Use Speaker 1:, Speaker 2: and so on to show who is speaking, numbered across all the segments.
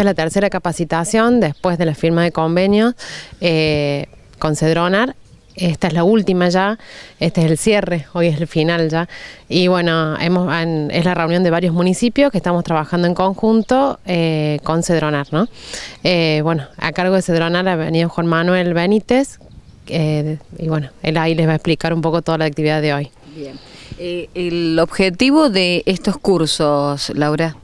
Speaker 1: Esta es la tercera capacitación después de la firma de convenio eh, con Cedronar. Esta es la última ya, este es el cierre, hoy es el final ya. Y bueno, es la reunión de varios municipios que estamos trabajando en conjunto eh, con Cedronar, ¿no? Eh, bueno, a cargo de Cedronar ha venido Juan Manuel Benítez, y bueno, él ahí les va a explicar un poco toda la actividad de hoy. Bien. ¿El objetivo de estos cursos, Laura?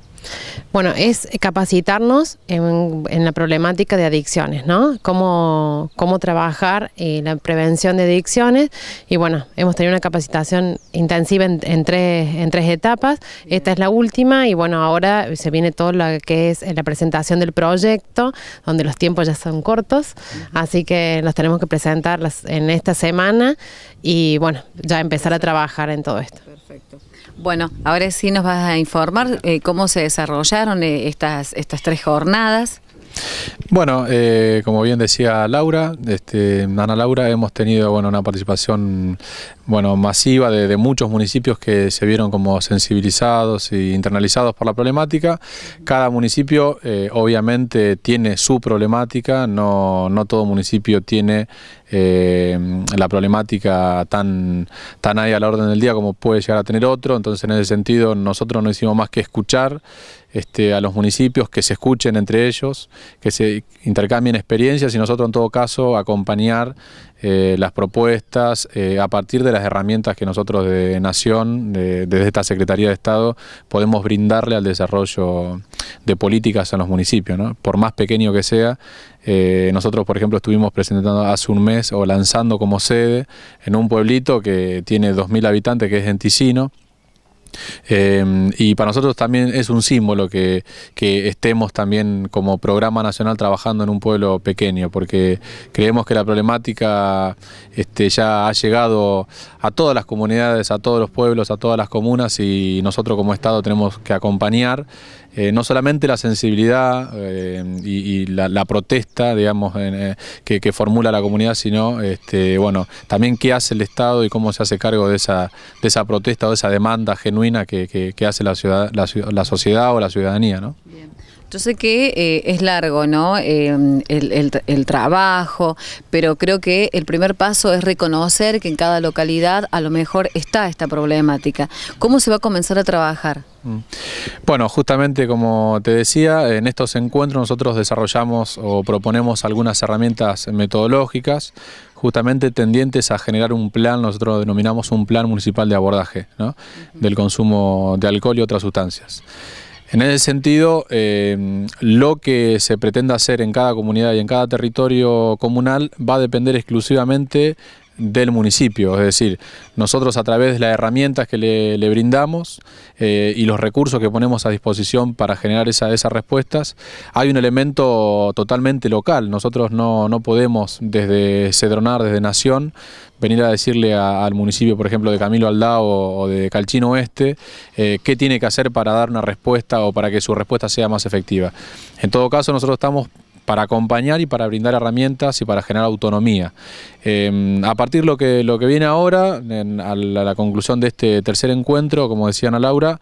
Speaker 1: Bueno, es capacitarnos en, la problemática de adicciones, ¿no? Cómo, trabajar en eh, la prevención de adicciones. Y bueno, hemos tenido una capacitación intensiva en, tres, en tres etapas. Esta es la última y bueno, ahora se viene todo lo que es la presentación del proyecto, donde los tiempos ya son cortos. Así que los tenemos que presentar en esta semana y bueno, ya empezar a trabajar en todo esto. Perfecto. Bueno, ahora sí nos vas a informar eh, cómo se desarrollaron eh, estas, estas tres jornadas.
Speaker 2: Bueno, eh, como bien decía Laura, este, Ana Laura, hemos tenido bueno, una participación bueno, masiva de, muchos municipios que se vieron como sensibilizados e internalizados por la problemática. Cada municipio eh, obviamente tiene su problemática, no, no todo municipio tiene eh, la problemática tan, tan ahí a la orden del día como puede llegar a tener otro, entonces en ese sentido nosotros no hicimos más que escuchar este, a los municipios, que se escuchen entre ellos, que se intercambien experiencias y nosotros en todo caso acompañar eh, las propuestas eh, a partir de las herramientas que nosotros de Nación, desde esta Secretaría de Estado, podemos brindarle al desarrollo de políticas a los municipios. Por más pequeño que sea, eh, nosotros por ejemplo estuvimos presentando hace un mes o lanzando como sede en un pueblito que tiene 2.000 habitantes, que es Enticino, Em, y para nosotros también es un símbolo que, estemos también como programa nacional trabajando en un pueblo pequeño, porque creemos que la problemática este, ya ha llegado a todas las comunidades, a todos los pueblos, a todas las comunas y nosotros como Estado tenemos que acompañar eh, no solamente la sensibilidad eh, y, la, protesta, digamos, eh, que, formula la comunidad, sino, este, bueno, también qué hace el Estado y cómo se hace cargo de esa, de esa protesta o de esa demanda genuina que, que, hace la, ciudad, la, la, sociedad o la ciudadanía, ¿no?
Speaker 1: Yo sé que eh, es largo, ¿no? Em, el, trabajo, pero creo que el primer paso es reconocer que en cada localidad a lo mejor está esta problemática. ¿Cómo se va a comenzar a trabajar? Mm.
Speaker 2: Bueno, justamente como te decía, en estos encuentros nosotros desarrollamos o proponemos algunas herramientas metodológicas justamente tendientes a generar un plan, nosotros denominamos un plan municipal de abordaje del consumo de alcohol y otras sustancias. En ese sentido, em, lo que se pretenda hacer en cada comunidad y en cada territorio comunal va a depender exclusivamente del municipio, es decir, nosotros a través de las herramientas que le, brindamos eh, y los recursos que ponemos a disposición para generar esas respuestas, hay un elemento totalmente local, nosotros no, podemos desde Cedronar, desde Nación, venir a decirle al municipio, por ejemplo, de Camilo Aldao o de Calchino Oeste, eh, qué tiene que hacer para dar una respuesta o para que su respuesta sea más efectiva. En todo caso, nosotros estamos para acompañar y para brindar herramientas y para generar autonomía. Em, a partir de lo que, lo que viene ahora, a, la, a, la, conclusión de este tercer encuentro, como decía Ana Laura,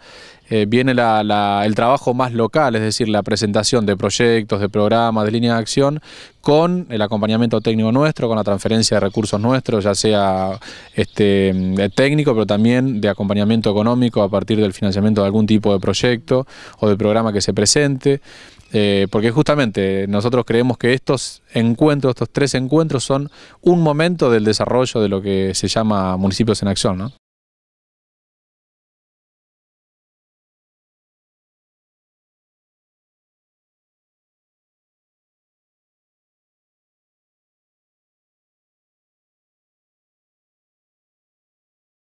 Speaker 2: eh, viene el trabajo más local, es decir, la presentación de proyectos, de programas, de líneas de acción, con el acompañamiento técnico nuestro, con la transferencia de recursos nuestros, ya sea este, técnico, pero también de acompañamiento económico a partir del financiamiento de algún tipo de proyecto o de programa que se presente. Eh, porque justamente nosotros creemos que estos encuentros, estos tres encuentros, son un momento del desarrollo de lo que se llama municipios en acción. ¿no?